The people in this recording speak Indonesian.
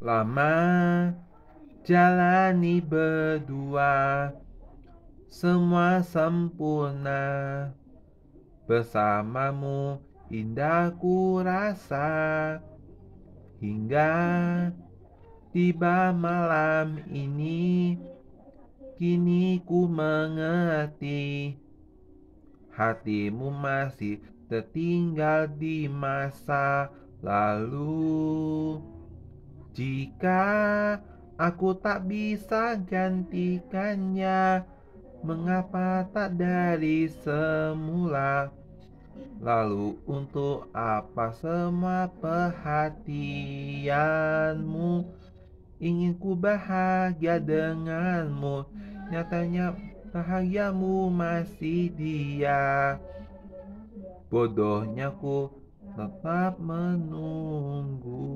lama jalani berdua semua sempurna bersamamu indah ku rasa hingga tiba malam ini kini ku mengerti hatimu masih tertinggal di masa lalu. Jika aku tak bisa gantikannya, mengapa tak dari semula? Lalu untuk apa semua perhatianmu? Ingin ku bahagia denganmu, nyatanya bahagiamu masih dia. Bodohnya ku tetap menunggu.